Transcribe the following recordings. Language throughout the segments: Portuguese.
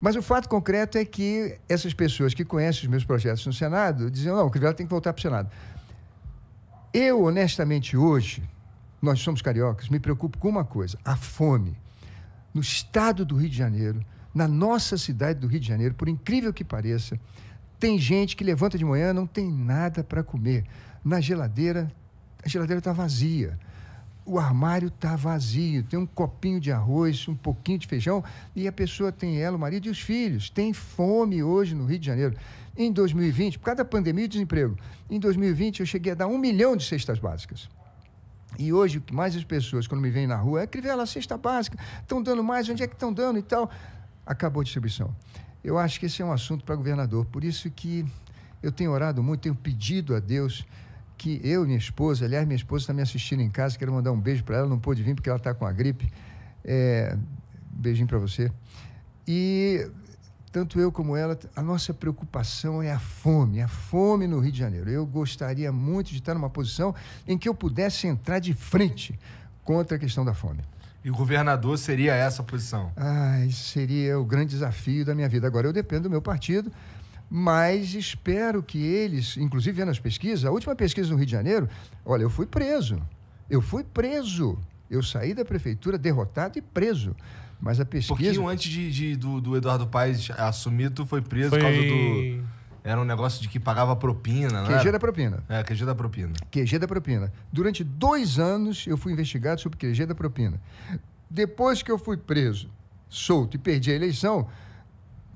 Mas o fato concreto é que essas pessoas que conhecem os meus projetos no Senado diziam: não, o Crivella tem que voltar para o Senado. Eu, honestamente, hoje, nós somos cariocas, me preocupo com uma coisa: a fome. No estado do Rio de Janeiro, na nossa cidade do Rio de Janeiro, por incrível que pareça, tem gente que levanta de manhã não tem nada para comer. Na geladeira, a geladeira está vazia o armário está vazio, tem um copinho de arroz, um pouquinho de feijão, e a pessoa tem ela, o marido e os filhos. Tem fome hoje no Rio de Janeiro. Em 2020, por causa da pandemia e desemprego, em 2020 eu cheguei a dar um milhão de cestas básicas. E hoje, o que mais as pessoas, quando me vêm na rua, é Crivella, a cesta básica, estão dando mais, onde é que estão dando e tal. Acabou a distribuição. Eu acho que esse é um assunto para governador, por isso que eu tenho orado muito, tenho pedido a Deus que eu e minha esposa, aliás, minha esposa está me assistindo em casa, quero mandar um beijo para ela, não pôde vir porque ela está com a gripe. É, beijinho para você. E tanto eu como ela, a nossa preocupação é a fome, a fome no Rio de Janeiro. Eu gostaria muito de estar numa posição em que eu pudesse entrar de frente contra a questão da fome. E o governador seria essa posição? Ah, seria o grande desafio da minha vida. Agora, eu dependo do meu partido, mas espero que eles, inclusive vendo as pesquisas, a última pesquisa no Rio de Janeiro, olha, eu fui preso. Eu fui preso. Eu saí da prefeitura derrotado e preso. Mas a pesquisa. Um pouquinho antes de, de do, do, Eduardo Paes assumir, tu foi preso foi... por causa do. Era um negócio de que pagava propina, né? QG da propina. É, QG da propina. QG da propina. Durante dois anos eu fui investigado sobre QG da propina. Depois que eu fui preso, solto e perdi a eleição,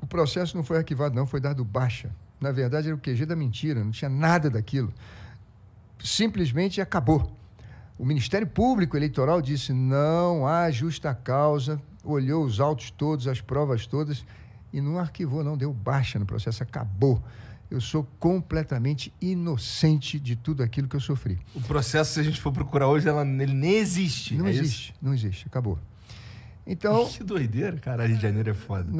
o processo não foi arquivado, não, foi dado baixa. Na verdade, era o QG da mentira, não tinha nada daquilo. Simplesmente acabou. O Ministério Público Eleitoral disse: não há justa causa, olhou os autos todos, as provas todas, e não arquivou, não, deu baixa no processo, acabou. Eu sou completamente inocente de tudo aquilo que eu sofri. O processo, se a gente for procurar hoje, ela, ele nem existe. Não é existe, isso? não existe, acabou. Então. Que doideira, cara, Rio de Janeiro é foda. Não,